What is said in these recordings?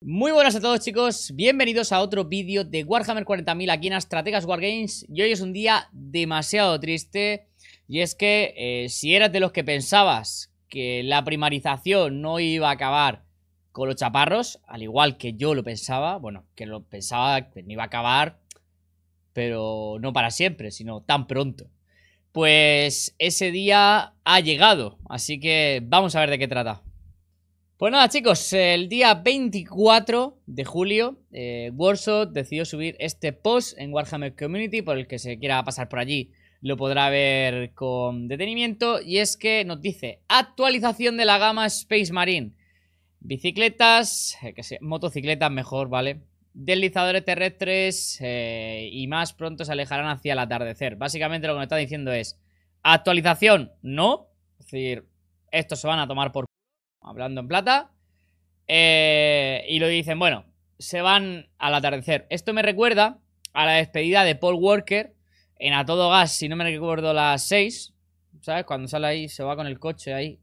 Muy buenas a todos chicos, bienvenidos a otro vídeo de Warhammer 40.000 aquí en Estrategas Wargames y hoy es un día demasiado triste y es que eh, si eras de los que pensabas que la primarización no iba a acabar con los chaparros, al igual que yo lo pensaba, bueno, que lo pensaba que no iba a acabar, pero no para siempre, sino tan pronto. Pues ese día ha llegado, así que vamos a ver de qué trata. Pues nada, chicos, el día 24 de julio, eh, Warsaw decidió subir este post en Warhammer Community, por el que se quiera pasar por allí lo podrá ver con detenimiento, y es que nos dice, actualización de la gama Space Marine, bicicletas, eh, que sea, motocicletas mejor, ¿vale? Deslizadores terrestres eh, y más pronto se alejarán hacia el atardecer. Básicamente lo que nos está diciendo es, actualización, no, es decir, estos se van a tomar por hablando en plata, eh, y lo dicen, bueno, se van al atardecer. Esto me recuerda a la despedida de Paul Walker en A Todo Gas, si no me recuerdo, las 6, ¿sabes? Cuando sale ahí, se va con el coche ahí,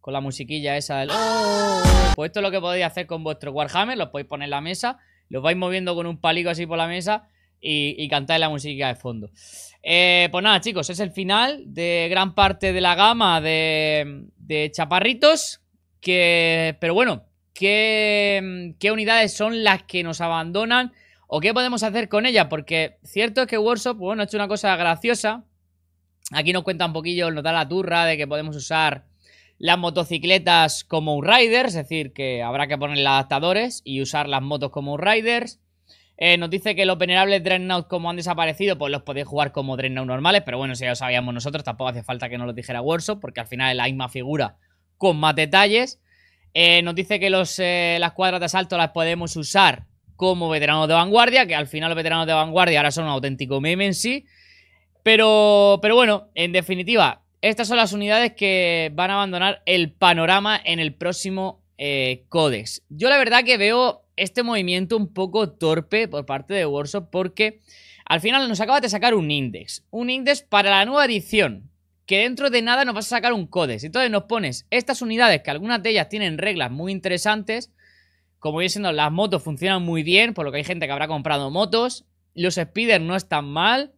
con la musiquilla esa del... Oh". Pues esto es lo que podéis hacer con vuestro Warhammer, los podéis poner en la mesa, los vais moviendo con un palico así por la mesa y, cantar la música de fondo. Eh, pues nada, chicos, es el final de gran parte de la gama de, chaparritos. Que, pero bueno, ¿qué, unidades son las que nos abandonan o qué podemos hacer con ellas? Porque cierto es que Workshop, bueno, ha hecho una cosa graciosa. Aquí nos cuenta un poquillo, nos da la turra de que podemos usar las motocicletas como un riders, es decir, que habrá que ponerle adaptadores y usar las motos como un riders. Eh, nos dice que los venerables Dreadnought como han desaparecido, pues los podéis jugar como Dreadnought normales, pero bueno, si ya lo sabíamos nosotros, tampoco hace falta que nos lo dijera Warsaw, porque al final es la misma figura con más detalles. Eh, nos dice que los, eh, las cuadras de asalto las podemos usar como veteranos de vanguardia, que al final los veteranos de vanguardia ahora son un auténtico meme en sí. Pero, pero bueno, en definitiva, estas son las unidades que van a abandonar el panorama en el próximo Codex. Yo la verdad que veo este movimiento un poco torpe por parte de Warsaw porque al final nos acaba de sacar un index. Un index para la nueva edición. Que dentro de nada nos vas a sacar un codex. Entonces nos pones estas unidades, que algunas de ellas tienen reglas muy interesantes. Como voy siendo, las motos funcionan muy bien, por lo que hay gente que habrá comprado motos. Los speeders no están mal.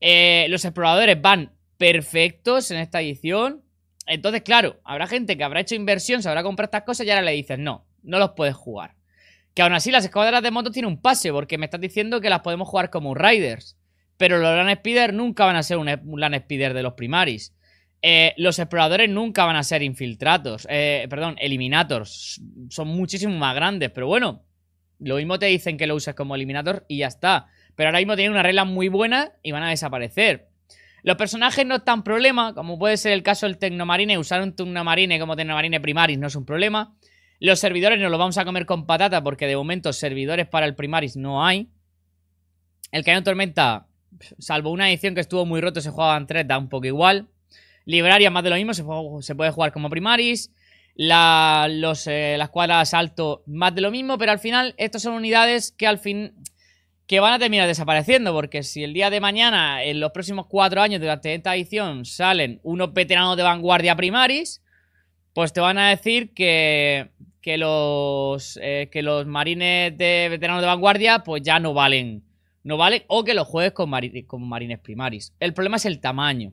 Eh, los exploradores van perfectos en esta edición. Entonces, claro, habrá gente que habrá hecho inversión, se habrá comprado estas cosas y ahora le dices, no, no los puedes jugar. Que aún así las escuadras de motos tienen un pase, porque me estás diciendo que las podemos jugar como Riders. Pero los Land Speeder nunca van a ser un, LAN Land Speeder de los primaris. Eh, los exploradores nunca van a ser infiltratos, eh, perdón, eliminators. Son muchísimo más grandes, pero bueno, lo mismo te dicen que lo uses como eliminator y ya está. Pero ahora mismo tienen una regla muy buena y van a desaparecer. Los personajes no están problema, como puede ser el caso del Tecnomarine. Usar un Tecnomarine como Tecnomarine Primaris no es un problema. Los servidores no los vamos a comer con patata porque de momento servidores para el primaris no hay. El cañón tormenta, salvo una edición que estuvo muy roto, se jugaba en da un poco igual. Libraria, más de lo mismo, se, puede jugar como primaris. La, los, escuadra eh, de asalto, más de lo mismo, pero al final estas son unidades que al fin que van a terminar desapareciendo, porque si el día de mañana, en los próximos cuatro años durante esta edición, salen unos veteranos de vanguardia primaris, pues te van a decir que, los, eh, que los marines de veteranos de vanguardia pues ya no valen. No vale o que los juegues con, marines primaris. El problema es el tamaño.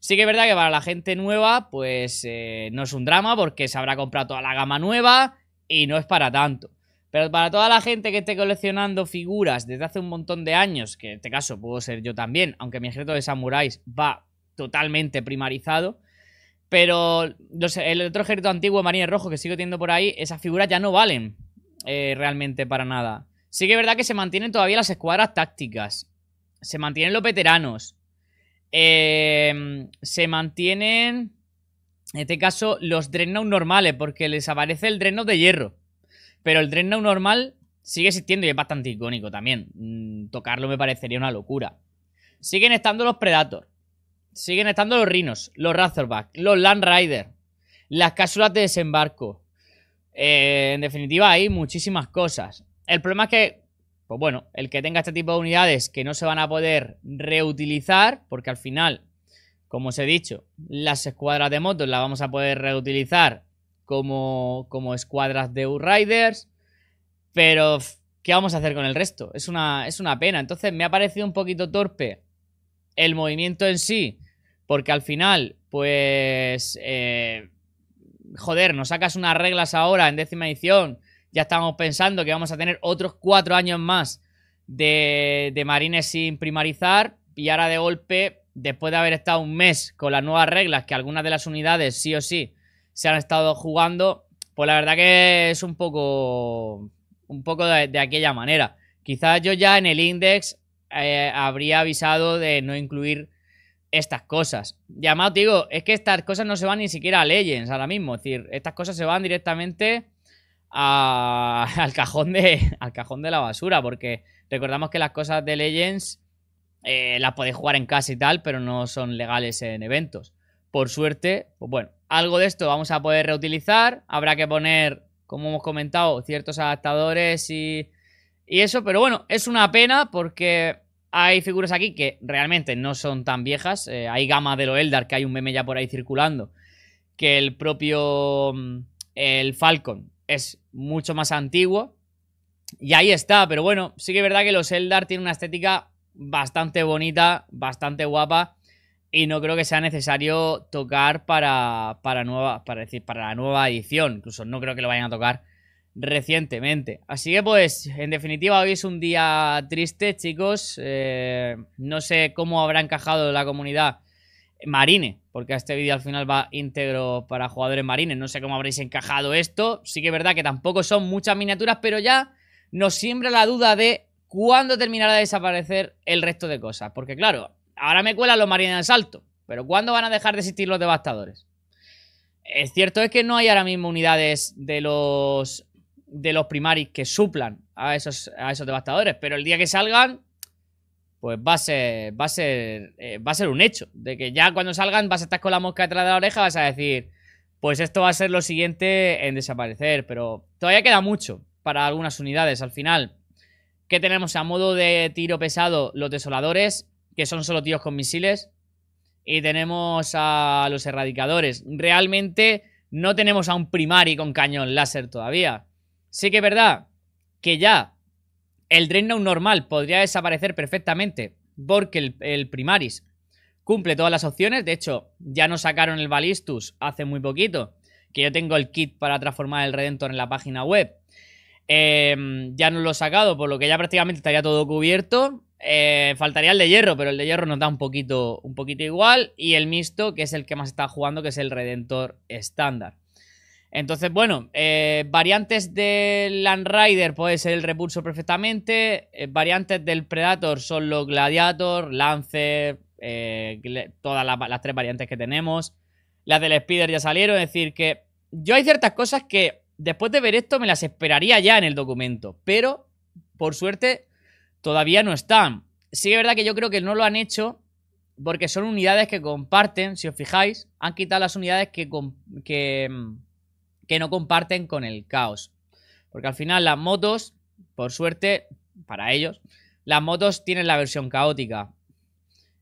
Sí que es verdad que para la gente nueva pues eh, no es un drama porque se habrá comprado toda la gama nueva y no es para tanto. Pero para toda la gente que esté coleccionando figuras desde hace un montón de años, que en este caso puedo ser yo también, aunque mi ejército de samuráis va totalmente primarizado, pero el otro ejército antiguo, Marines Rojo, que sigo teniendo por ahí, esas figuras ya no valen eh, realmente para nada. Sí que es verdad que se mantienen todavía las escuadras tácticas. Se mantienen los veteranos. Eh, se mantienen, en este caso, los Dreadnought normales, porque les aparece el Dreadnought de hierro. Pero el Dreadnought normal sigue existiendo y es bastante icónico también. Mm, tocarlo me parecería una locura. Siguen estando los Predators. Siguen estando los Rhinos, los Razorback, los Land Rider, las cápsulas de desembarco. Eh, en definitiva, hay muchísimas cosas. El problema es que, pues bueno, el que tenga este tipo de unidades que no se van a poder reutilizar, porque al final, como os he dicho, las escuadras de motos las vamos a poder reutilizar como, como escuadras de U-Riders, pero ¿qué vamos a hacer con el resto? Es una, es una pena. Entonces me ha parecido un poquito torpe el movimiento en sí, porque al final, pues, eh, joder, nos sacas unas reglas ahora en décima edición, ya estamos pensando que vamos a tener otros cuatro años más de, de marines sin primarizar, y ahora de golpe, después de haber estado un mes con las nuevas reglas, que algunas de las unidades sí o sí se han estado jugando, pues la verdad que es un poco, un poco de, de aquella manera. Quizás yo ya en el index eh, habría avisado de no incluir estas cosas. Y además, digo, es que estas cosas no se van ni siquiera a Legends ahora mismo. Es decir, estas cosas se van directamente al, cajón de, al cajón de la basura. Porque recordamos que las cosas de Legends eh, las podéis jugar en casa y tal, pero no son legales en eventos. Por suerte, pues bueno, algo de esto vamos a poder reutilizar. Habrá que poner, como hemos comentado, ciertos adaptadores y y eso, pero bueno, es una pena porque hay figuras aquí que realmente no son tan viejas. Eh, hay gama de los Eldar, que hay un meme ya por ahí circulando, que el propio mm, el Falcon es mucho más antiguo. Y ahí está, pero bueno, sí que es verdad que los Eldar tienen una estética bastante bonita, bastante guapa. Y no creo que sea necesario tocar para, para, nueva, para, decir, para la nueva edición. Incluso no creo que lo vayan a tocar recientemente. Así que pues, en definitiva, hoy es un día triste, chicos. Eh, no sé cómo habrá encajado la comunidad Marine, porque este vídeo al final va íntegro para jugadores Marines. No sé cómo habréis encajado esto. Sí que es verdad que tampoco son muchas miniaturas, pero ya nos siembra la duda de cuándo terminará de desaparecer el resto de cosas. Porque claro, ahora me cuelan los Marines al salto, pero ¿cuándo van a dejar de existir los devastadores? Es cierto es que no hay ahora mismo unidades de los de los primaris que suplan a esos, a esos devastadores, pero el día que salgan, pues va a ser, va a ser, eh, va a ser un hecho, de que ya cuando salgan vas a estar con la mosca detrás de la oreja, vas a decir, pues esto va a ser lo siguiente en desaparecer, pero todavía queda mucho para algunas unidades. Al final, Que tenemos a modo de tiro pesado? Los desoladores, que son solo tíos con misiles, y tenemos a los erradicadores. Realmente no tenemos a un primari con cañón láser todavía. Sí que es verdad que ya el Dreadnought normal podría desaparecer perfectamente porque el, Primaris cumple todas las opciones. De hecho, ya nos sacaron el Balistus hace muy poquito, que yo tengo el kit para transformar el Redentor en la página web. Em, ya nos lo he sacado, por lo que ya prácticamente estaría todo cubierto. Eh, faltaría el de hierro, pero el de hierro nos da un poquito, un poquito igual. Y el mixto, que es el que más está jugando, que es el Redentor estándar. Entonces, bueno, eh, variantes del Land Rider puede ser el repulso perfectamente. Eh, variantes del Predator son los Gladiator, Lance, eh, todas las, tres variantes que tenemos. Las del Spider ya salieron. Es decir, que yo hay ciertas cosas que después de ver esto me las esperaría ya en el documento. Pero, por suerte, todavía no están. Sí es verdad que yo creo que no lo han hecho porque son unidades que comparten, si os fijáis, han quitado las unidades que, que mm, que no comparten con el caos. Porque al final las motos, por suerte, para ellos, las motos tienen la versión caótica.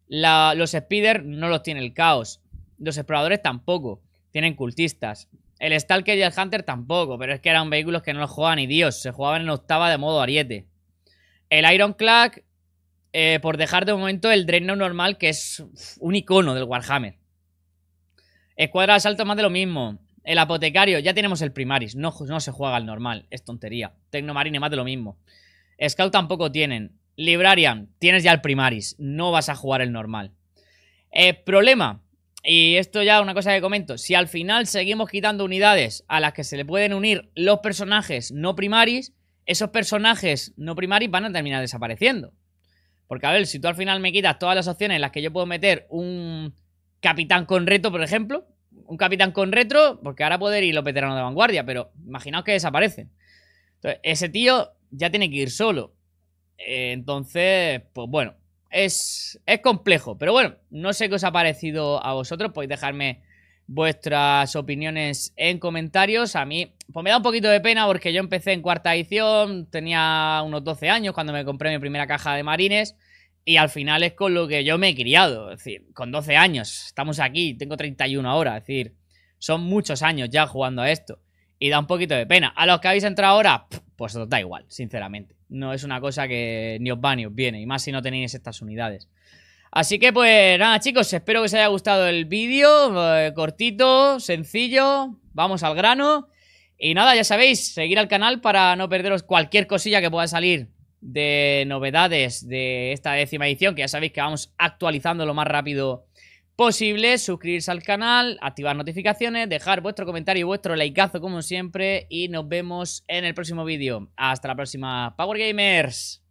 los speeders no los tiene el caos. Los exploradores tampoco. Tienen cultistas. El Stalker y el Hunter tampoco, pero es que eran vehículos que no los jugaban ni Dios. Se jugaban en octava de modo ariete. El Ironclad, eh, por dejar de momento el Dreadnought normal, que es un icono del Warhammer. Escuadra de asalto más de lo mismo. El apotecario, ya tenemos el primaris. No, se juega al normal, es tontería. Tecnomarine, más de lo mismo. Scout tampoco tienen. Librarian, tienes ya el primaris. No vas a jugar el normal. Eh, problema. Y esto ya una cosa que comento. Si al final seguimos quitando unidades a las que se le pueden unir los personajes no primaris, esos personajes no primaris van a terminar desapareciendo. Porque, a ver, si tú al final me quitas todas las opciones en las que yo puedo meter un capitán con reto, por ejemplo, un capitán con retro, porque ahora poder ir los veteranos de vanguardia, pero imaginaos que desaparecen. Entonces, ese tío ya tiene que ir solo. Eh, entonces, pues bueno, es, es complejo. Pero bueno, no sé qué os ha parecido a vosotros. Podéis dejarme vuestras opiniones en comentarios. A mí, pues me da un poquito de pena porque yo empecé en cuarta edición, tenía unos 12 años cuando me compré mi primera caja de marines. Y al final es con lo que yo me he criado, es decir, con 12 años, estamos aquí, tengo 31 ahora, es decir, son muchos años ya jugando a esto. Y da un poquito de pena. A los que habéis entrado ahora, pues os da igual, sinceramente. No es una cosa que ni os va ni os viene, y más si no tenéis estas unidades. Así que pues nada chicos, espero que os haya gustado el vídeo, eh, cortito, sencillo, vamos al grano. Y nada, ya sabéis, seguir al canal para no perderos cualquier cosilla que pueda salir de novedades de esta décima edición, que ya sabéis que vamos actualizando lo más rápido posible. Suscribirse al canal, activar notificaciones, dejar vuestro comentario y vuestro likeazo como siempre. Y nos vemos en el próximo vídeo. Hasta la próxima, Power Gamers.